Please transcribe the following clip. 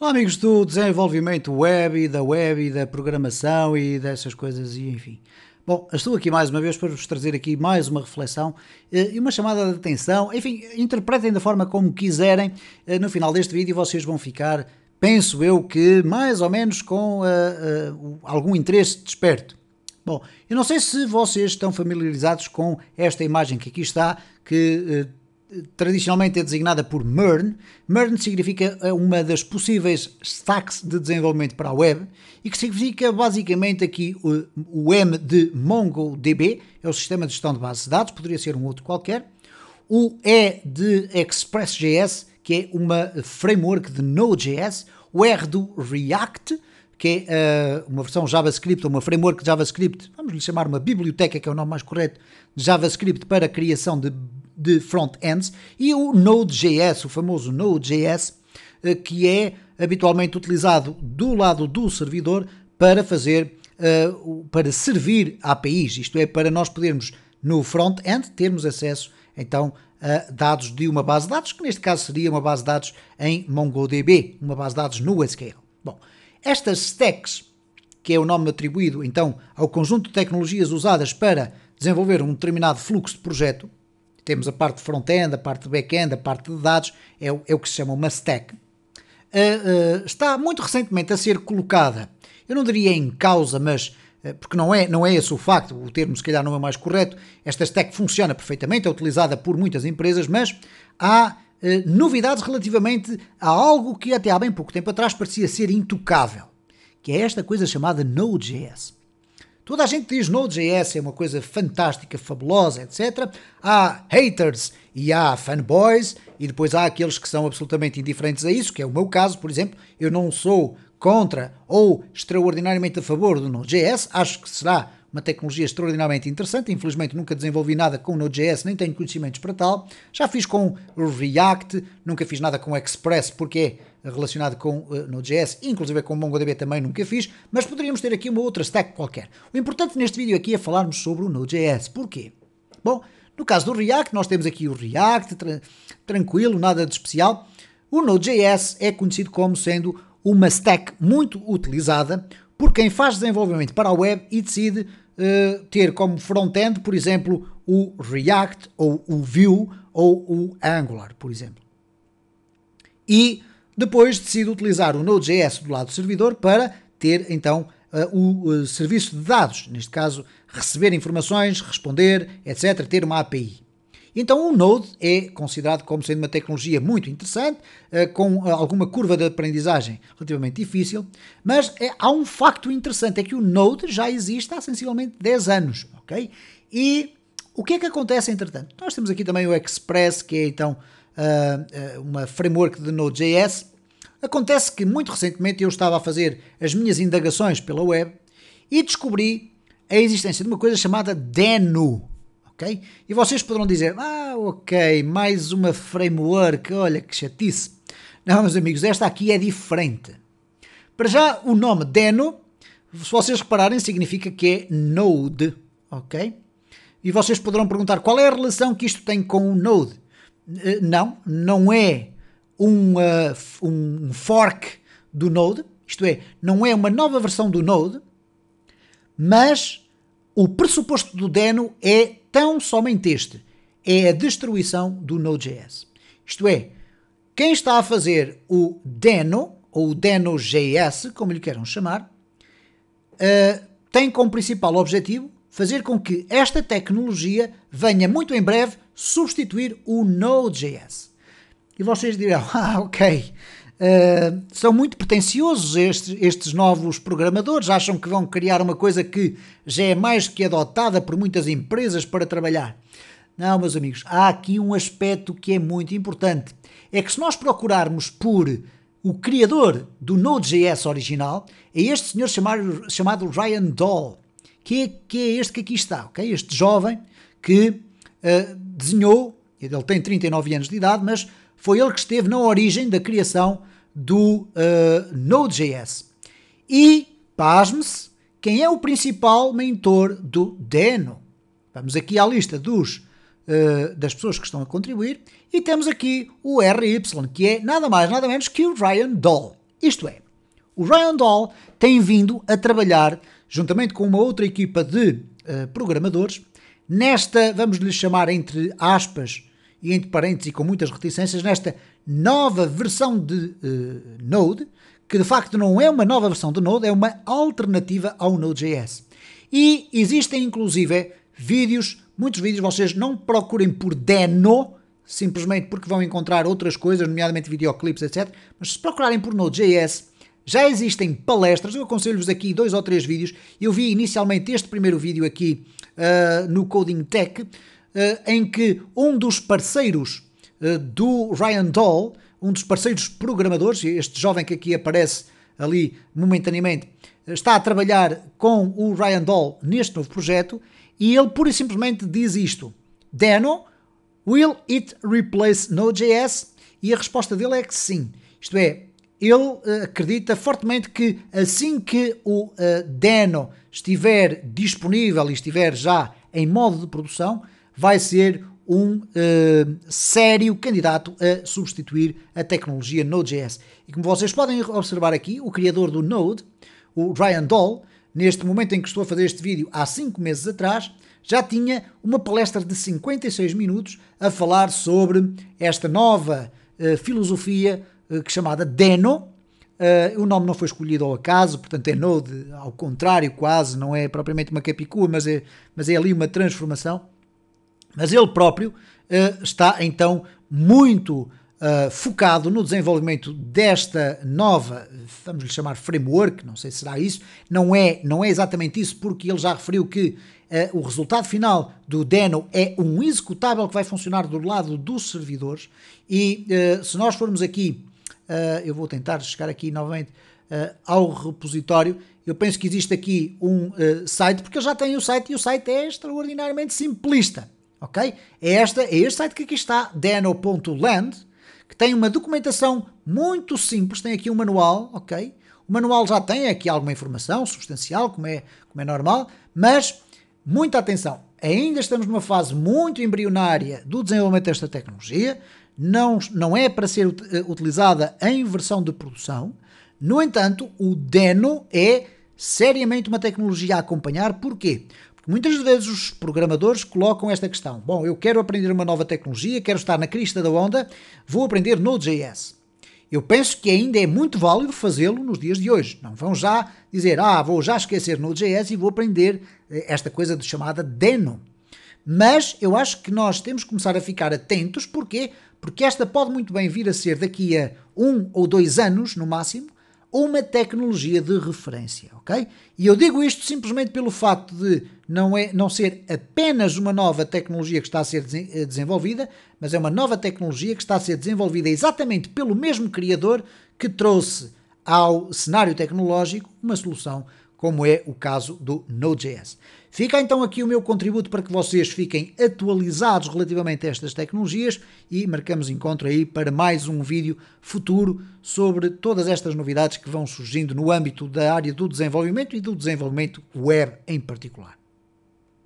Olá, amigos do desenvolvimento web e da web e da programação e dessas coisas e enfim. Bom, estou aqui mais uma vez para vos trazer aqui mais uma reflexão eh, e uma chamada de atenção. Enfim, interpretem da forma como quiserem. Eh, no final deste vídeo vocês vão ficar, penso eu, que mais ou menos com uh, uh, algum interesse desperto. Bom, eu não sei se vocês estão familiarizados com esta imagem que aqui está, que uh, tradicionalmente é designada por MERN. MERN significa eh, uma das possíveis stacks de desenvolvimento para a web e que significa basicamente aqui o, eh, o M de MongoDB, é o sistema de gestão de bases de dados, poderia ser um outro qualquer. O E de ExpressJS, que é uma framework de Node.js. O R do React, que é uh, uma versão JavaScript, uma framework de JavaScript, vamos lhe chamar uma biblioteca, que é o nome mais correto, de JavaScript para a criação de de front-ends, e o Node.js, o famoso Node.js, eh, que é habitualmente utilizado do lado do servidor para fazer, eh, para servir APIs, isto é, para nós podermos no front-end termos acesso então a dados de uma base de dados, que neste caso seria uma base de dados em MongoDB, uma base de dados no SQL. Bom, estas stacks, que é o nome atribuído então ao conjunto de tecnologias usadas para desenvolver um determinado fluxo de projeto, temos a parte de front-end, a parte de back-end, a parte de dados, é o, é o que se chama uma stack. Uh, uh, está muito recentemente a ser colocada, eu não diria em causa, mas ah, porque não é, não é esse o facto, o termo se calhar não é mais correto, esta stack funciona perfeitamente, é utilizada por muitas empresas, mas há novidades relativamente a algo que até há bem pouco tempo atrás parecia ser intocável, que é esta coisa chamada Node.js. Toda a gente diz Node.js é uma coisa fantástica, fabulosa, etc. Há haters e há fanboys, e depois há aqueles que são absolutamente indiferentes a isso, que é o meu caso, por exemplo. Eu não sou contra ou extraordinariamente a favor do Node.js, acho que será uma tecnologia extraordinariamente interessante. Infelizmente nunca desenvolvi nada com Node.js, nem tenho conhecimentos para tal. Já fiz com React, nunca fiz nada com Express, porque é relacionado com uh, Node.js, inclusive com MongoDB também nunca fiz, mas poderíamos ter aqui uma outra stack qualquer. O importante neste vídeo aqui é falarmos sobre o Node.js. Porquê? Bom, no caso do React, nós temos aqui o React, tra tranquilo, nada de especial. O Node.js é conhecido como sendo uma stack muito utilizada por quem faz desenvolvimento para a web e decide eh, ter como front-end, por exemplo, o React ou o Vue ou o Angular, por exemplo. E depois decido utilizar o Node.js do lado do servidor para ter então eh, o eh, serviço de dados, neste caso receber informações, responder, etc., ter uma API. Então o Node é considerado como sendo uma tecnologia muito interessante, eh, com eh, alguma curva de aprendizagem relativamente difícil, mas é, há um facto interessante, é que o Node já existe há sensivelmente 10 anos, ok? E o que é que acontece entretanto? Nós temos aqui também o Express, que é então uma framework de Node.js. Acontece que muito recentemente eu estava a fazer as minhas indagações pela web e descobri a existência de uma coisa chamada Deno. E vocês poderão dizer, ah, ok, mais uma framework, olha que chatice. Não, meus amigos, esta aqui é diferente. Para já, o nome Deno, se vocês repararem, significa que é Node, ok? E vocês poderão perguntar qual é a relação que isto tem com o Node. Eh, não, não é um, uh, um fork do Node, isto é, não é uma nova versão do Node, mas o pressuposto do Deno é tão somente este, é a destruição do Node.js. Isto é, quem está a fazer o Deno, ou o Deno.js, como lhe queiram chamar, uh, tem como principal objetivo fazer com que esta tecnologia venha muito em breve substituir o Node.js. E vocês dirão, ah, ok, Uh, são muito pretenciosos estes, estes novos programadores, acham que vão criar uma coisa que já é mais que adotada por muitas empresas para trabalhar. Não, meus amigos, há aqui um aspecto que é muito importante. É que se nós procurarmos por o criador do Node.js original, é este senhor chamado, chamado Ryan Doll, que é, que é este que aqui está, ok? Este jovem que uh, desenhou, ele tem 39 anos de idade, mas foi ele que esteve na origem da criação do uh, Node.js. E, pasme-se, quem é o principal mentor do Deno? Vamos aqui à lista dos, uh, das pessoas que estão a contribuir e temos aqui o RY, que é nada mais nada menos que o Ryan Doll. Isto é, o Ryan Doll tem vindo a trabalhar juntamente com uma outra equipa de uh, programadores nesta, vamos lhe chamar entre aspas, e entre parênteses e com muitas reticências, nesta nova versão de uh, Node, que de facto não é uma nova versão de Node, é uma alternativa ao Node.js. E existem inclusive vídeos, muitos vídeos, vocês não procurem por Deno, simplesmente porque vão encontrar outras coisas, nomeadamente videoclips, etc. Mas se procurarem por Node.js, já existem palestras, eu aconselho-vos aqui dois ou três vídeos. Eu vi inicialmente este primeiro vídeo aqui uh, no Coding Tech, eh, em que um dos parceiros eh, do Ryan Doll, um dos parceiros programadores, este jovem que aqui aparece ali momentaneamente, está a trabalhar com o Ryan Doll neste novo projeto e ele pura e simplesmente diz isto: Deno, will it replace Node.js? E a resposta dele é que sim. Isto é, ele eh, acredita fortemente que assim que o Deno estiver disponível e estiver já em modo de produção, vai ser um uh, sério candidato a substituir a tecnologia Node.js. E como vocês podem observar aqui, o criador do Node, o Ryan Doll, neste momento em que estou a fazer este vídeo, há 5 meses atrás, já tinha uma palestra de 56 minutos a falar sobre esta nova uh, filosofia uh, chamada Deno. Uh, o nome não foi escolhido ao acaso, portanto é Node, ao contrário quase, não é propriamente uma capicua, mas é, mas é ali uma transformação. Mas ele próprio uh, está então muito Uh, focado no desenvolvimento desta nova, vamos lhe chamar framework, não sei se será isso, não é, não é exatamente isso, porque ele já referiu que uh, o resultado final do Deno é um executável que vai funcionar do lado dos servidores, e uh, se nós formos aqui, eu vou tentar chegar aqui novamente ao repositório, eu penso que existe aqui um site, porque ele já tem o site, e o site é extraordinariamente simplista ok? É, esta, é este site que aqui está, deno.land, que tem uma documentação muito simples, tem aqui um manual, ok? O manual já tem aqui alguma informação substancial, como é, como é normal, mas muita atenção. Ainda estamos numa fase muito embrionária do desenvolvimento desta tecnologia, não, não é para ser eh, utilizada em versão de produção. No entanto, o Deno é seriamente uma tecnologia a acompanhar. Porquê? Porque muitas vezes os programadores colocam esta questão: bom, eu quero aprender uma nova tecnologia, quero estar na crista da onda, vou aprender Node.js. Eu penso que ainda é muito válido fazê-lo nos dias de hoje. Não vão já dizer, ah, vou já esquecer Node.js e vou aprender eh, esta coisa de chamada Deno. Mas eu acho que nós temos que começar a ficar atentos, porquê? Porque esta pode muito bem vir a ser daqui a um ou dois anos, no máximo, uma tecnologia de referência, ok? E eu digo isto simplesmente pelo facto de não, é, não ser apenas uma nova tecnologia que está a ser eh, desenvolvida, mas é uma nova tecnologia que está a ser desenvolvida exatamente pelo mesmo criador que trouxe ao cenário tecnológico uma solução como é o caso do Node.js. Fica então aqui o meu contributo para que vocês fiquem atualizados relativamente a estas tecnologias e marcamos encontro aí para mais um vídeo futuro sobre todas estas novidades que vão surgindo no âmbito da área do desenvolvimento e do desenvolvimento web em particular.